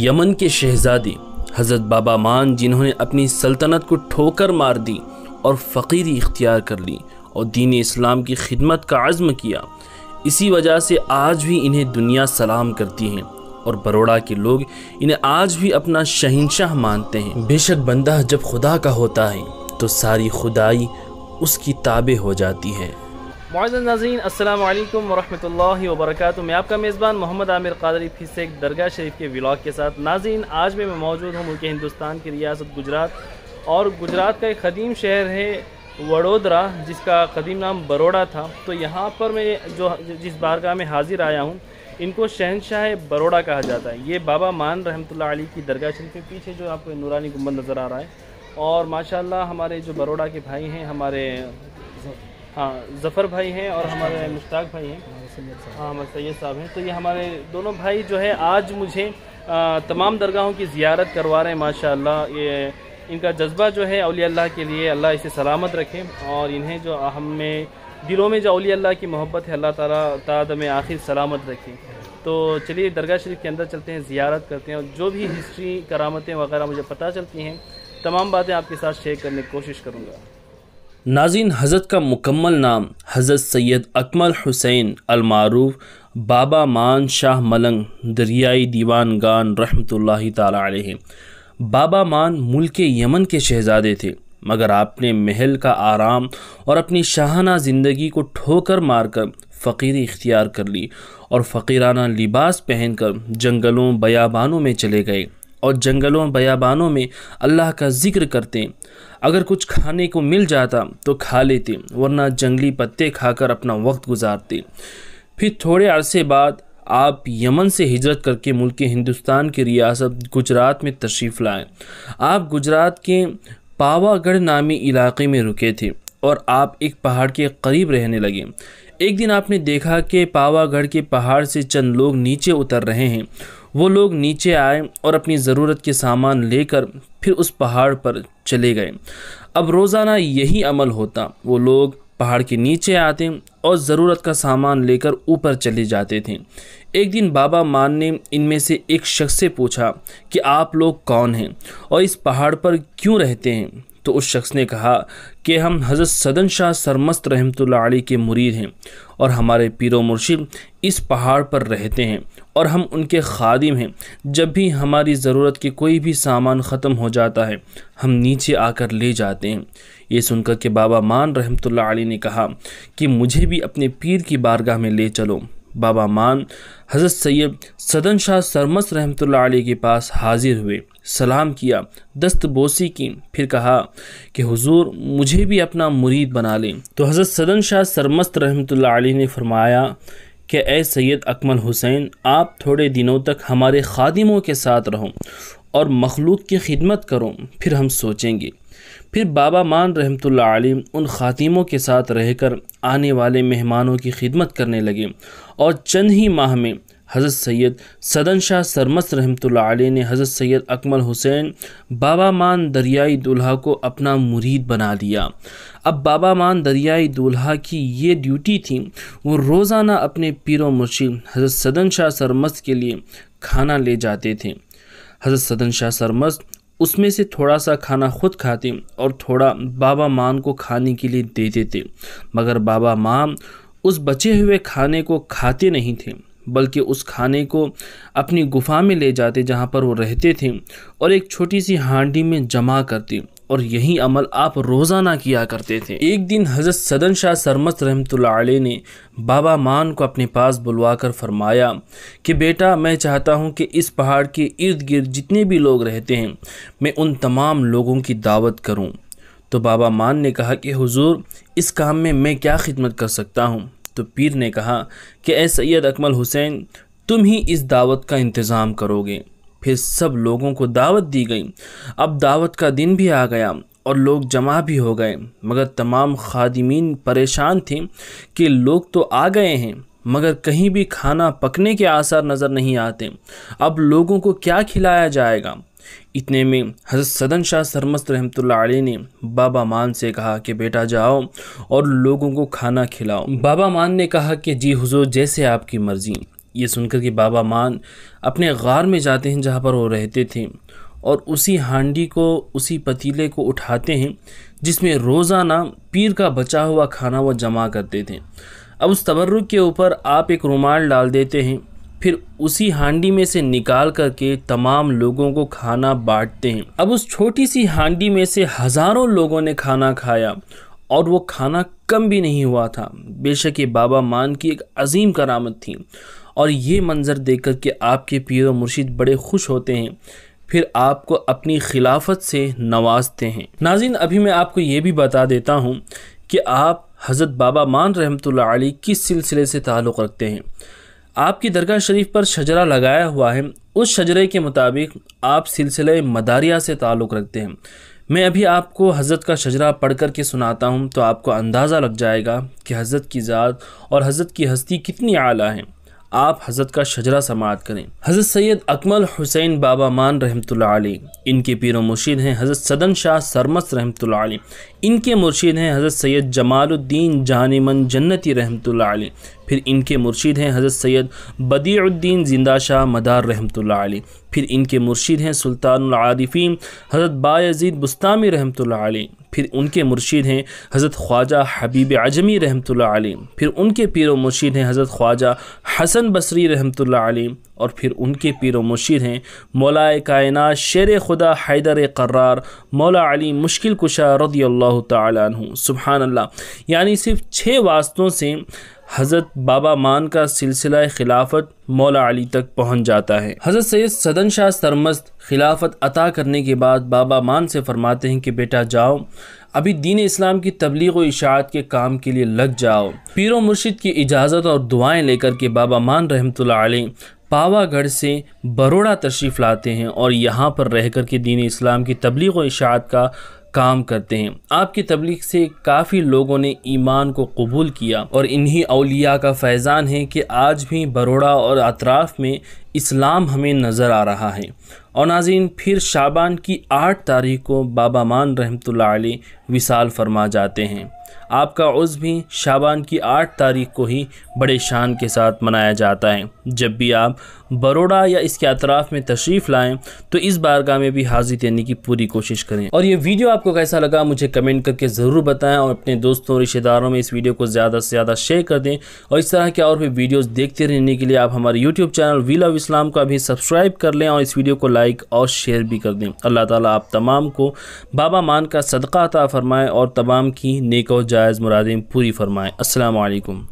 Yemen के शहजादी हज़रत बाबा मान जिन्होंने अपनी सल्तनत को ठोकर मार दी और फ़कीरी इख्तियार कर ली और दीन इस्लाम की खिदमत का आज़म किया इसी वजह से आज भी इन्हें दुनिया सलाम करती है और बड़ोड़ा के लोग इन्हें आज भी अपना शहनशाह मानते हैं बेशक बंदा जब खुदा का होता है तो सारी खुदाई उसकी ताबे हो जाती है मौजन नाजीन असलकम वरहमल वर्क मैं आपका मेज़बान मोहम्मद आमिर कादरी फिर से एक दरगाह शरीफ के व्लाग के साथ नाजीन आज भी मैं मौजूद हूँ मुल्क हिंदुस्तान की रियासत गुजरात और गुजरात का एक कदीम शहर है वडोदरा जिसका कदीम नाम बरोड़ा था तो यहाँ पर मैं जो जिस बारगाह में हाजिर आया हूँ इनको शहनशाह बरोड़ा कहा जाता है ये बाबा मान रहमतुल्लाह अली की दरगाह शरीफ के पीछे जो आपको नूरानी गुम्बद नज़र आ रहा है और माशाला हमारे जो बरोड़ा के भाई हैं हमारे हाँ जफ़र भाई हैं और हमारे मुश्ताक भाई हैं हाँ हमारे सैयद साहब हैं तो ये हमारे दोनों भाई जो है आज मुझे तमाम दरगाहों की ज़ियारत करवा रहे हैं माशा ये इनका जज्बा जो है अली अल्लाह के लिए अल्लाह इसे सलामत रखे और इन्हें जो हम में दिलों में जो अली अल्लाह की मोहब्बत है अल्लाह ताला ताद में आखिर सलामत रखे तो चलिए दरगाह शरीफ के अंदर चलते हैं ज़ियारत करते हैं और जो भी हिस्ट्री करामतें वगैरह मुझे पता चलती हैं तमाम बातें आपके साथ शेयर करने की कोशिश करूँगा नाजिन हज़रत का मुकम्मल नाम हज़रत सैयद अकमल हुसैन अलमारूफ बाबा मान शाह मलंग दरियाई दीवान गान रहमतुल्लाह ताली बाबा मान मुल्क यमन के शहज़ादे थे मगर आपने महल का आराम और अपनी शाहाना ज़िंदगी को ठोकर मारकर फ़कीरी इख्तियार कर ली और फ़कीराना लिबास पहनकर जंगलों बयाबानों में चले गए और जंगलों बयाबानों में अल्लाह का जिक्र करते अगर कुछ खाने को मिल जाता तो खा लेते वरना जंगली पत्ते खाकर अपना वक्त गुजारते फिर थोड़े अरसे बाद आप यमन से हिजरत करके मुल्क हिंदुस्तान की रियासत गुजरात में तशरीफ़ लाएँ आप गुजरात के पावागढ़ नामी इलाके में रुके थे और आप एक पहाड़ के करीब रहने लगे एक दिन आपने देखा कि पावागढ़ के पहाड़ से चंद लोग नीचे उतर रहे हैं वो लोग नीचे आए और अपनी ज़रूरत के सामान लेकर फिर उस पहाड़ पर चले गए अब रोज़ाना यही अमल होता वो लोग पहाड़ के नीचे आते और ज़रूरत का सामान लेकर ऊपर चले जाते थे एक दिन बाबा मान ने इनमें से एक शख्स से पूछा कि आप लोग कौन हैं और इस पहाड़ पर क्यों रहते हैं तो उस शख्स ने कहा कि हम हज़रत सदन शाह सरमस्त रहमत लड़ी के मुरीद हैं और हमारे पीर मुर्शिद इस पहाड़ पर रहते हैं और हम उनके खादिम हैं जब भी हमारी ज़रूरत के कोई भी सामान ख़त्म हो जाता है हम नीचे आकर ले जाते हैं ये सुनकर के बाबा मान रहमत अलैह ने कहा कि मुझे भी अपने पीर की बारगाह में ले चलो बाबा मान हज़रत सैयद सदन शाह सरमस रहमत के पास हाजिर हुए सलाम किया दस्त बोसी की फिर कहा कि हुजूर मुझे भी अपना मुरीद बना लें तो हज़रत सदन शाह सरमस्त रहमत ने फरमाया कि ए सैयद अकमल हुसैन आप थोड़े दिनों तक हमारे खादिमों के साथ रहो और मखलूक की खिदमत करो फिर हम सोचेंगे फिर बाबा मान रहमतुल्लाह आलिम उन ख़ातिमों के साथ रहकर आने वाले मेहमानों की खिदमत करने लगे और चंद ही माह में हज़रत सैयद सदन शाह सरमस रहमत आलिम ने हज़रत सैयद अकमल हुसैन बाबा मान दरियाई दुल्हा को अपना मुरीद बना लिया अब बाबा मान दरियाई दुल्हा की ये ड्यूटी थी वो रोज़ाना अपने पीर मुर्शी हज़रत सदन शाह सरमस के लिए खाना ले जाते थे हज़रत सदन शाह सरमस्त उसमें से थोड़ा सा खाना खुद खाते और थोड़ा बाबा मान को खाने के लिए दे देते मगर बाबा मान उस बचे हुए खाने को खाते नहीं थे बल्कि उस खाने को अपनी गुफा में ले जाते जहाँ पर वो रहते थे और एक छोटी सी हांडी में जमा करते और यही अमल आप रोज़ाना किया करते थे एक दिन हज़रत सदन शाह सरमत रहमत ने बाबा मान को अपने पास बुलवा कर फरमाया कि बेटा मैं चाहता हूँ कि इस पहाड़ के इर्द गिर्द जितने भी लोग रहते हैं मैं उन तमाम लोगों की दावत करूँ तो बाबा मान ने कहा कि हुजूर इस काम में मैं क्या खिदमत कर सकता हूँ तो पीर ने कहा कि ए सैद अकमल हुसैन तुम ही इस दावत का इंतज़ाम करोगे फिर सब लोगों को दावत दी गई अब दावत का दिन भी आ गया और लोग जमा भी हो गए मगर तमाम खादिमीन परेशान थे कि लोग तो आ गए हैं मगर कहीं भी खाना पकने के आसार नज़र नहीं आते अब लोगों को क्या खिलाया जाएगा इतने में हजरत सदन शाह सरमस्त रहमत ने बाबा मान से कहा कि बेटा जाओ और लोगों को खाना खिलाओ बाबा मान ने कहा कि जी हुजूर जैसे आपकी मर्ज़ी ये सुनकर के बाबा मान अपने गार में जाते हैं जहाँ पर वो रहते थे और उसी हांडी को उसी पतीले को उठाते हैं जिसमें रोज़ाना पीर का बचा हुआ खाना वो जमा करते थे अब उस तबर्रुक के ऊपर आप एक रुमाल डाल देते हैं फिर उसी हांडी में से निकाल करके तमाम लोगों को खाना बांटते हैं अब उस छोटी सी हांडी में से हज़ारों लोगों ने खाना खाया और वो खाना कम भी नहीं हुआ था बेशक ये बाबा मान की एक अजीम करामत थी और ये मंज़र देख कर के आपके पीर और मुर्शिद बड़े खुश होते हैं फिर आपको अपनी खिलाफत से नवाजते हैं नाजिन अभी मैं आपको ये भी बता देता हूँ कि आप हज़रत बाबा मान रहमत आली किस सिलसिले से ताल्लुक़ रखते हैं आपकी दरगाह शरीफ पर शजरा लगाया हुआ है उस शजरे के मुताबिक आप सिलसिले मदारिया से ताल्लुक़ रखते हैं मैं अभी आपको हज़रत का शजरा पढ़ कर के सुनाता हूँ तो आपको अंदाज़ा लग जाएगा कि हज़रत की ज़ात और हज़रत की हस्ती कितनी आला है आप हज़रत का शजरा समात करें हज़रत सैयद अकमल हुसैन बाबा मान रहमतुल्लाह इनके पीर मुर्शीद हैं हज़रत सदन शाह सरमस रहमत आलि इनके मुर्शीद हैं हज़रत सैयद जमालुद्दीन जानमन जन्नती रहमतुल्लाह फिर इनके मुर्शिद हैं हज़रत सैयद बदीउद्दीन जिंदा शाह मदार रहमतुल्लाह अली फिर इनके मुर्शिद हैं सुल्तानआरिफ़ीन हज़रत बायजीद बुस्तामी रहमतुल्लाह अली फिर उनके मुर्शिद हैं हज़रत ख्वाजा हबीब अजमी रहमतुल्लाह अली फिर उनके पीर व मुर्शिद हैं हज़रत ख्वाजा हसन बसरी रहमतुल्लाह अली और फिर उनके पीर व मुर्शिद हैं मौलाए कायनात शेर खुदा हैदर करार मौला अली मुश्किल कुशा रदी अल्लाह तु सुबहानल्ला यानी सिर्फ छः वास्तों से हज़रत बाबा मान का सिलसिला खिलाफत मौला अली तक पहुंच जाता है हज़रत सैद सदन शाह सरमस्त खिलाफत अता करने के बाद बाबा मान से फरमाते हैं कि बेटा जाओ अभी दीन इस्लाम की तबलीग व इशात के काम के लिए लग जाओ पीर मुर्शिद की इजाज़त और दुआएं लेकर के बाबा मान रहमतुल्लाह पावागढ़ से बरोड़ा तशरीफ़ लाते हैं और यहाँ पर रह कर के दीन इस्लाम की तबलीग व इशात का काम करते हैं आपकी तबलीग से काफ़ी लोगों ने ईमान को कबूल किया और इन्हीं अलिया का फैज़ान है कि आज भी बरोड़ा और अतराफ़ में इस्लाम हमें नज़र आ रहा है और नाजीन फिर शाबान की आठ तारीख को बाबा मान रहमत विसाल फरमा जाते हैं आपका उस भी शाबान की आठ तारीख को ही बड़े शान के साथ मनाया जाता है जब भी आप बड़ोड़ा या इसके अतराफ़ में तशरीफ़ लाएँ तो इस बारगाह में भी हाजिर देने की पूरी कोशिश करें और ये वीडियो आपको कैसा लगा मुझे कमेंट करके ज़रूर बताएं और अपने दोस्तों रिश्तेदारों में इस वीडियो को ज़्यादा से ज़्यादा शेयर कर दें और इस तरह के और भी वीडियोज़ देखते रहने के लिए आप हमारे YouTube channel Wheel of Islam का भी सब्सक्राइब कर लें और इस वीडियो को लाइक और शेयर भी कर दें अल्लाह ताली आप तमाम को बाबा मान का सदका अता फ़रमाएँ और तमाम की नेको जायज़ मुरादिम पूरी फरमाएँ असलकम